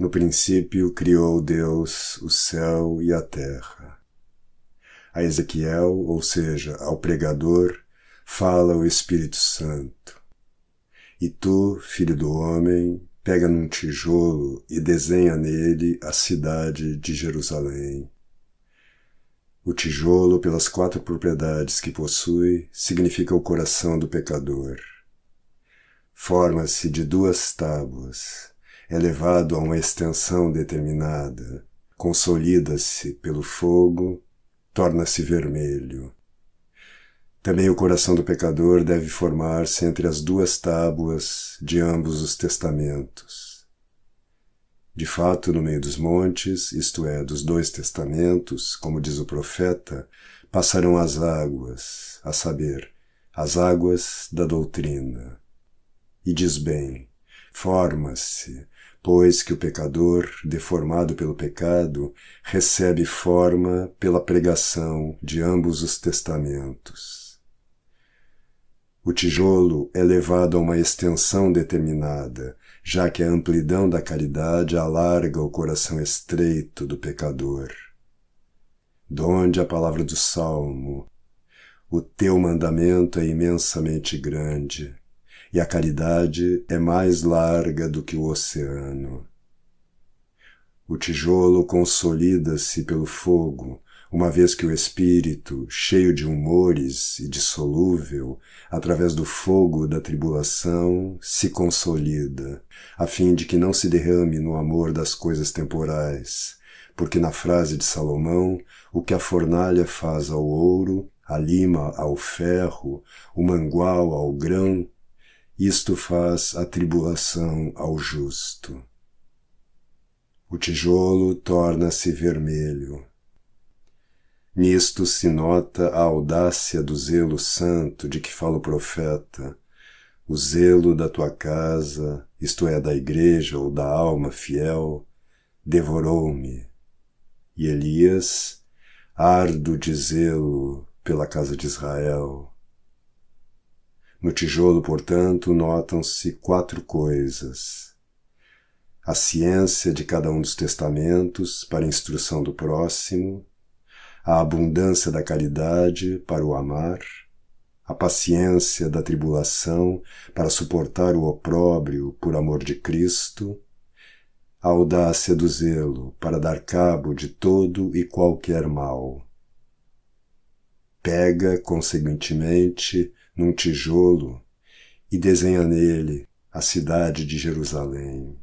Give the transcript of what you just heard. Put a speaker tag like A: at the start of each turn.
A: No princípio criou Deus o céu e a terra. A Ezequiel, ou seja, ao pregador, fala o Espírito Santo. E tu, filho do homem, pega num tijolo e desenha nele a cidade de Jerusalém. O tijolo, pelas quatro propriedades que possui, significa o coração do pecador. Forma-se de duas tábuas, é levado a uma extensão determinada, consolida-se pelo fogo, torna-se vermelho. Também o coração do pecador deve formar-se entre as duas tábuas de ambos os testamentos. De fato, no meio dos montes, isto é, dos dois testamentos, como diz o profeta, passarão as águas, a saber, as águas da doutrina. E diz bem, forma-se, pois que o pecador, deformado pelo pecado, recebe forma pela pregação de ambos os testamentos. O tijolo é levado a uma extensão determinada, já que a amplidão da caridade alarga o coração estreito do pecador. Donde a palavra do Salmo, o teu mandamento é imensamente grande e a caridade é mais larga do que o oceano. O tijolo consolida-se pelo fogo, uma vez que o espírito, cheio de humores e dissolúvel, através do fogo da tribulação, se consolida, a fim de que não se derrame no amor das coisas temporais, porque na frase de Salomão, o que a fornalha faz ao ouro, a lima ao ferro, o mangual ao grão, isto faz a tribulação ao justo. O tijolo torna-se vermelho. Nisto se nota a audácia do zelo santo de que fala o profeta, o zelo da tua casa, isto é, da igreja ou da alma fiel, devorou-me. E Elias, ardo de zelo pela casa de Israel, no tijolo, portanto, notam-se quatro coisas. A ciência de cada um dos testamentos para instrução do próximo, a abundância da caridade para o amar, a paciência da tribulação para suportar o opróbrio por amor de Cristo, a audácia do zelo para dar cabo de todo e qualquer mal. Pega, conseguintemente, num tijolo e desenha nele a cidade de Jerusalém.